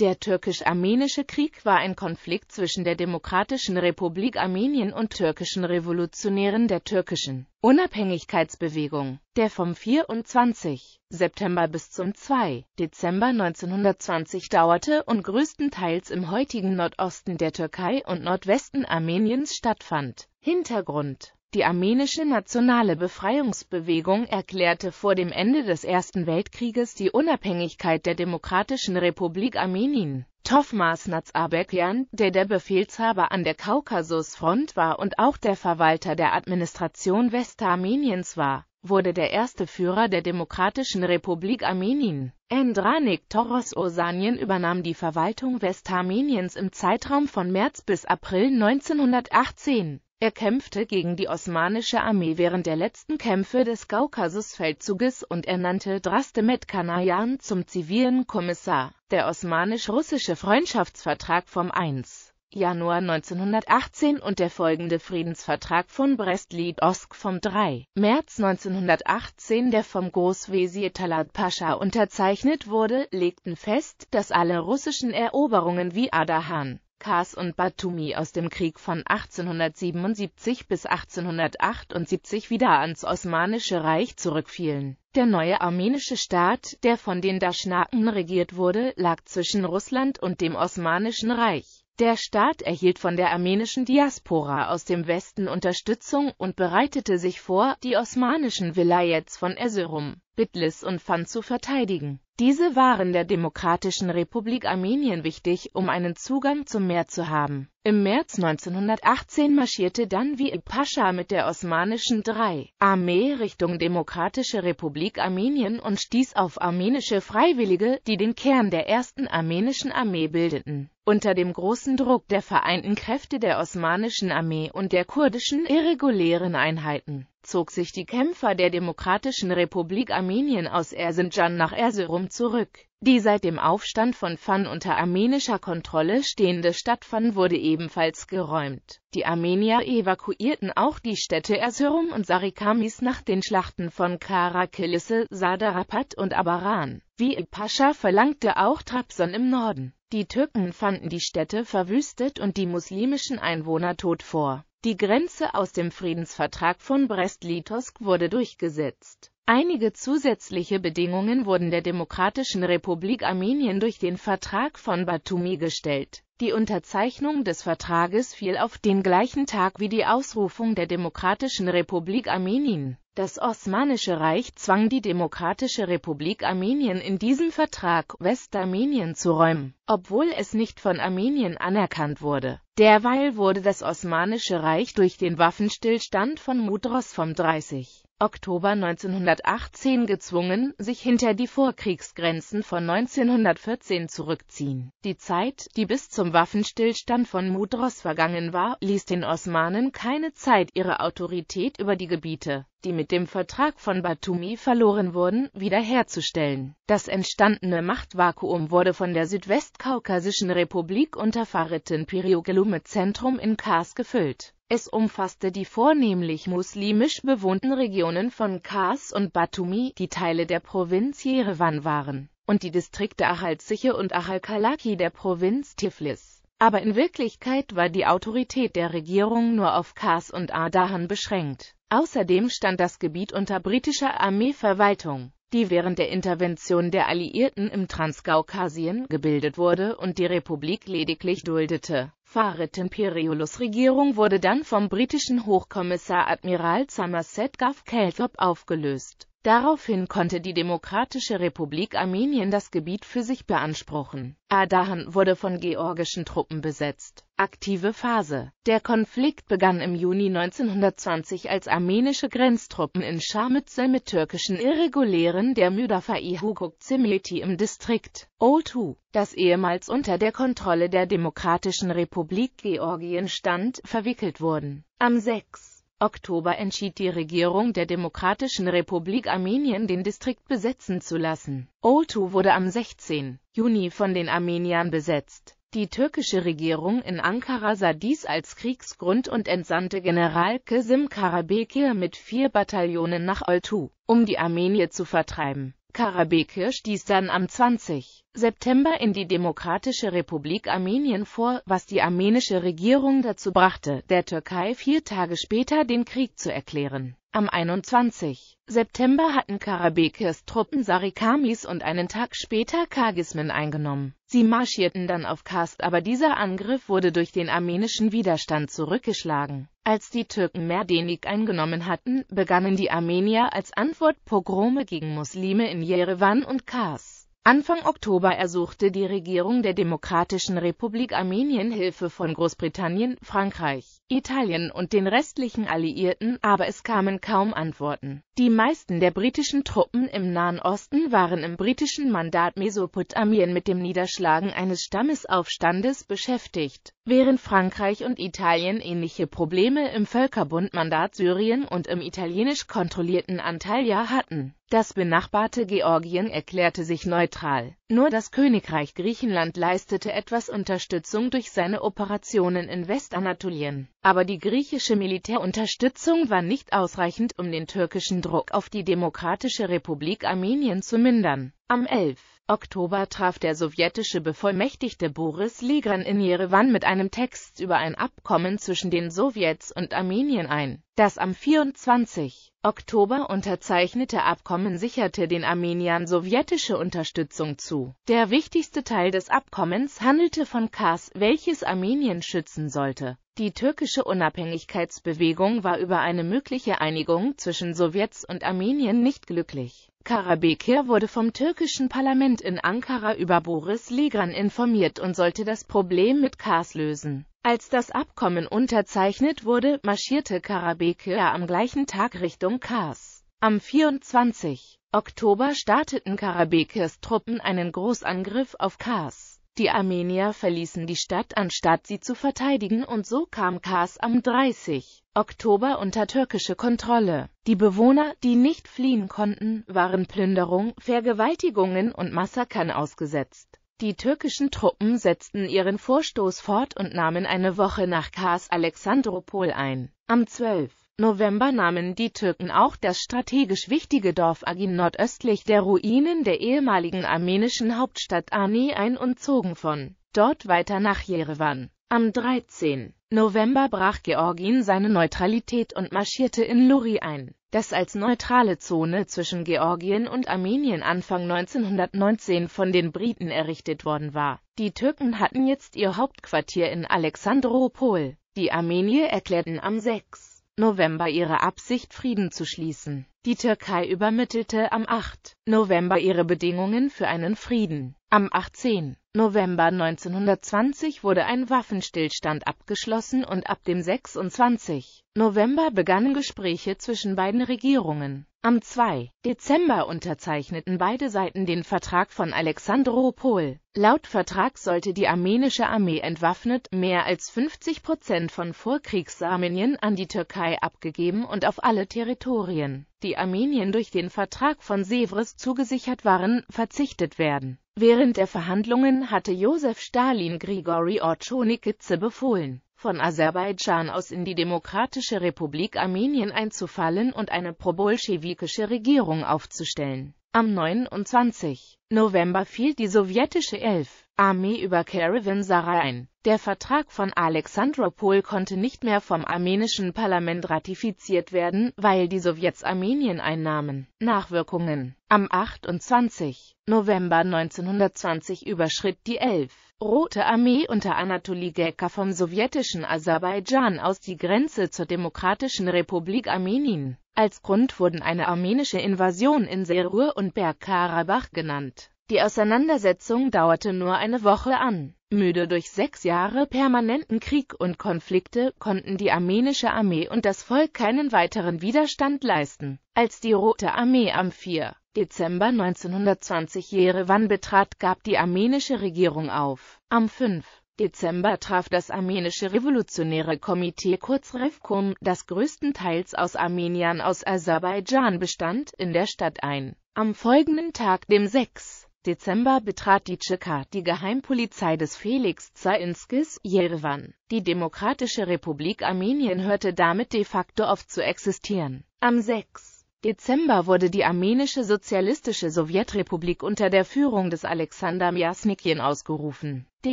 Der türkisch-armenische Krieg war ein Konflikt zwischen der Demokratischen Republik Armenien und türkischen Revolutionären der türkischen Unabhängigkeitsbewegung, der vom 24. September bis zum 2. Dezember 1920 dauerte und größtenteils im heutigen Nordosten der Türkei und Nordwesten Armeniens stattfand. Hintergrund die armenische nationale Befreiungsbewegung erklärte vor dem Ende des Ersten Weltkrieges die Unabhängigkeit der Demokratischen Republik Armenien. Tofmas Nazarbekian, der der Befehlshaber an der Kaukasusfront war und auch der Verwalter der Administration Westarmeniens war, wurde der erste Führer der Demokratischen Republik Armenien. Endranik Toros Osanien übernahm die Verwaltung Westarmeniens im Zeitraum von März bis April 1918. Er kämpfte gegen die osmanische Armee während der letzten Kämpfe des Kaukasusfeldzuges und ernannte Drastemet Kanayan zum zivilen Kommissar. Der osmanisch-russische Freundschaftsvertrag vom 1. Januar 1918 und der folgende Friedensvertrag von Brest-Litovsk vom 3. März 1918, der vom Großwesir Talat Pascha unterzeichnet wurde, legten fest, dass alle russischen Eroberungen wie Adahan Kars und Batumi aus dem Krieg von 1877 bis 1878 wieder ans Osmanische Reich zurückfielen. Der neue armenische Staat, der von den Daschnaken regiert wurde, lag zwischen Russland und dem Osmanischen Reich. Der Staat erhielt von der armenischen Diaspora aus dem Westen Unterstützung und bereitete sich vor, die osmanischen Vilayets von Erzurum, Bitlis und Fan zu verteidigen. Diese waren der Demokratischen Republik Armenien wichtig, um einen Zugang zum Meer zu haben. Im März 1918 marschierte dann Danvi Pascha mit der osmanischen 3. Armee Richtung Demokratische Republik Armenien und stieß auf armenische Freiwillige, die den Kern der ersten armenischen Armee bildeten. Unter dem großen Druck der vereinten Kräfte der osmanischen Armee und der kurdischen irregulären Einheiten zog sich die Kämpfer der Demokratischen Republik Armenien aus Erzincan nach Erzurum zurück. Die seit dem Aufstand von Fan unter armenischer Kontrolle stehende Stadt Fan wurde ebenfalls geräumt. Die Armenier evakuierten auch die Städte Erzurum und Sarikamis nach den Schlachten von Karakilisse, Sadarapat und Abaran. Wie Pascha verlangte auch Trabzon im Norden. Die Türken fanden die Städte verwüstet und die muslimischen Einwohner tot vor. Die Grenze aus dem Friedensvertrag von Brest-Litovsk wurde durchgesetzt. Einige zusätzliche Bedingungen wurden der Demokratischen Republik Armenien durch den Vertrag von Batumi gestellt. Die Unterzeichnung des Vertrages fiel auf den gleichen Tag wie die Ausrufung der Demokratischen Republik Armenien. Das Osmanische Reich zwang die Demokratische Republik Armenien in diesem Vertrag, Westarmenien zu räumen, obwohl es nicht von Armenien anerkannt wurde. Derweil wurde das Osmanische Reich durch den Waffenstillstand von Mudros vom 30. Oktober 1918 gezwungen, sich hinter die Vorkriegsgrenzen von 1914 zurückziehen. Die Zeit, die bis zum Waffenstillstand von Mudros vergangen war, ließ den Osmanen keine Zeit, ihre Autorität über die Gebiete, die mit dem Vertrag von Batumi verloren wurden, wiederherzustellen. Das entstandene Machtvakuum wurde von der Südwestkaukasischen Republik unter Faretin Pirioglou mit Zentrum in Kars gefüllt. Es umfasste die vornehmlich muslimisch bewohnten Regionen von Kars und Batumi, die Teile der Provinz Jerewan waren, und die Distrikte Achalziche und Achalkalaki der Provinz Tiflis. Aber in Wirklichkeit war die Autorität der Regierung nur auf Kars und Ardahan beschränkt. Außerdem stand das Gebiet unter britischer Armeeverwaltung die während der Intervention der Alliierten im Transkaukasien gebildet wurde und die Republik lediglich duldete. Farid Imperiolus Regierung wurde dann vom britischen Hochkommissar Admiral Somerset Gav Kelthop aufgelöst. Daraufhin konnte die Demokratische Republik Armenien das Gebiet für sich beanspruchen. Ardahan wurde von georgischen Truppen besetzt. Aktive Phase Der Konflikt begann im Juni 1920, als armenische Grenztruppen in Scharmützel mit türkischen Irregulären der Müdafai Hukuk Cemeti im Distrikt Oltu, das ehemals unter der Kontrolle der Demokratischen Republik Georgien stand, verwickelt wurden. Am 6. Oktober entschied die Regierung der Demokratischen Republik Armenien, den Distrikt besetzen zu lassen. Oltu wurde am 16. Juni von den Armeniern besetzt. Die türkische Regierung in Ankara sah dies als Kriegsgrund und entsandte General Kesim Karabekir mit vier Bataillonen nach Oltu, um die Armenier zu vertreiben. Karabekir stieß dann am 20. September in die Demokratische Republik Armenien vor, was die armenische Regierung dazu brachte, der Türkei vier Tage später den Krieg zu erklären. Am 21. September hatten Karabekes Truppen Sarikamis und einen Tag später Kargismen eingenommen. Sie marschierten dann auf Kast, aber dieser Angriff wurde durch den armenischen Widerstand zurückgeschlagen. Als die Türken Merdenik eingenommen hatten, begannen die Armenier als Antwort Pogrome gegen Muslime in Jerewan und Kast. Anfang Oktober ersuchte die Regierung der Demokratischen Republik Armenien Hilfe von Großbritannien, Frankreich, Italien und den restlichen Alliierten, aber es kamen kaum Antworten. Die meisten der britischen Truppen im Nahen Osten waren im britischen Mandat Mesopotamien mit dem Niederschlagen eines Stammesaufstandes beschäftigt, während Frankreich und Italien ähnliche Probleme im Völkerbundmandat Syrien und im italienisch kontrollierten Antalya hatten. Das benachbarte Georgien erklärte sich neutral. Nur das Königreich Griechenland leistete etwas Unterstützung durch seine Operationen in Westanatolien. Aber die griechische Militärunterstützung war nicht ausreichend, um den türkischen Druck auf die Demokratische Republik Armenien zu mindern. Am 11. Oktober traf der sowjetische Bevollmächtigte Boris Ligran in Jerewan mit einem Text über ein Abkommen zwischen den Sowjets und Armenien ein. Das am 24. Oktober unterzeichnete Abkommen sicherte den Armeniern sowjetische Unterstützung zu. Der wichtigste Teil des Abkommens handelte von Kars, welches Armenien schützen sollte. Die türkische Unabhängigkeitsbewegung war über eine mögliche Einigung zwischen Sowjets und Armenien nicht glücklich. Karabekir wurde vom türkischen Parlament Russland in Ankara über Boris Legan informiert und sollte das Problem mit Kars lösen. Als das Abkommen unterzeichnet wurde, marschierte Karabekir am gleichen Tag Richtung Kars. Am 24. Oktober starteten Karabekirs Truppen einen Großangriff auf Kars. Die Armenier verließen die Stadt, anstatt sie zu verteidigen und so kam Kars am 30. Oktober unter türkische Kontrolle. Die Bewohner, die nicht fliehen konnten, waren Plünderung, Vergewaltigungen und Massakern ausgesetzt. Die türkischen Truppen setzten ihren Vorstoß fort und nahmen eine Woche nach Kars Alexandropol ein. Am 12. November nahmen die Türken auch das strategisch wichtige Dorf Agin nordöstlich der Ruinen der ehemaligen armenischen Hauptstadt Ani ein und zogen von dort weiter nach Jerewan. Am 13. November brach Georgien seine Neutralität und marschierte in Luri ein, das als neutrale Zone zwischen Georgien und Armenien Anfang 1919 von den Briten errichtet worden war. Die Türken hatten jetzt ihr Hauptquartier in Alexandropol. Die Armenier erklärten am 6. November ihre Absicht, Frieden zu schließen. Die Türkei übermittelte am 8. November ihre Bedingungen für einen Frieden. Am 18. November 1920 wurde ein Waffenstillstand abgeschlossen und ab dem 26. November begannen Gespräche zwischen beiden Regierungen. Am 2. Dezember unterzeichneten beide Seiten den Vertrag von Alexandropol. Laut Vertrag sollte die armenische Armee entwaffnet mehr als 50 Prozent von Vorkriegsarmenien an die Türkei abgegeben und auf alle Territorien, die Armenien durch den Vertrag von Sevres zugesichert waren, verzichtet werden. Während der Verhandlungen hatte Josef Stalin Grigori Ordschonikidze befohlen, von Aserbaidschan aus in die Demokratische Republik Armenien einzufallen und eine probolschewische Regierung aufzustellen. Am 29. November fiel die sowjetische 11. Armee über Kerevin-Saray ein. Der Vertrag von Alexandropol konnte nicht mehr vom armenischen Parlament ratifiziert werden, weil die Sowjets Armenien einnahmen. Nachwirkungen Am 28. November 1920 überschritt die 11. Rote Armee unter Anatoly Gekka vom sowjetischen Aserbaidschan aus die Grenze zur Demokratischen Republik Armenien. Als Grund wurden eine armenische Invasion in Serur und Bergkarabach genannt. Die Auseinandersetzung dauerte nur eine Woche an. Müde durch sechs Jahre permanenten Krieg und Konflikte konnten die armenische Armee und das Volk keinen weiteren Widerstand leisten. Als die Rote Armee am 4. Dezember 1920 Jerewan betrat, gab die armenische Regierung auf. Am 5. Dezember traf das armenische Revolutionäre Komitee kurz Revkom, das größtenteils aus Armeniern aus Aserbaidschan bestand, in der Stadt ein. Am folgenden Tag, dem 6. Dezember betrat die Tscheka die Geheimpolizei des Felix Zainskis, Jerewan. Die Demokratische Republik Armenien hörte damit de facto auf zu existieren. Am 6. Dezember wurde die armenische sozialistische Sowjetrepublik unter der Führung des Alexander Mjasnikien ausgerufen. De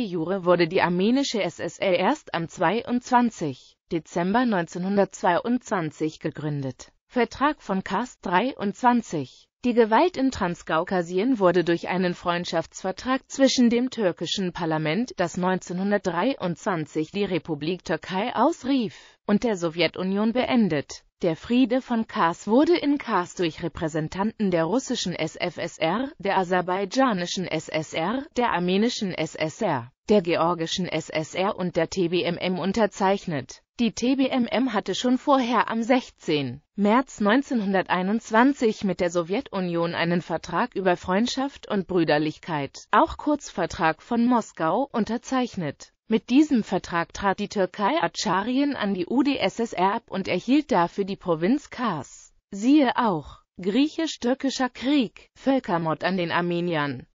jure wurde die armenische SSR erst am 22. Dezember 1922 gegründet. Vertrag von Kast 23 die Gewalt in Transkaukasien wurde durch einen Freundschaftsvertrag zwischen dem türkischen Parlament, das 1923 die Republik Türkei ausrief, und der Sowjetunion beendet. Der Friede von Kars wurde in Kars durch Repräsentanten der russischen SFSR, der aserbaidschanischen SSR, der armenischen SSR der georgischen SSR und der TBMM unterzeichnet. Die TBMM hatte schon vorher am 16. März 1921 mit der Sowjetunion einen Vertrag über Freundschaft und Brüderlichkeit, auch Kurzvertrag von Moskau, unterzeichnet. Mit diesem Vertrag trat die Türkei Atscharien an die UdSSR ab und erhielt dafür die Provinz Kars. Siehe auch Griechisch-Türkischer Krieg, Völkermord an den Armeniern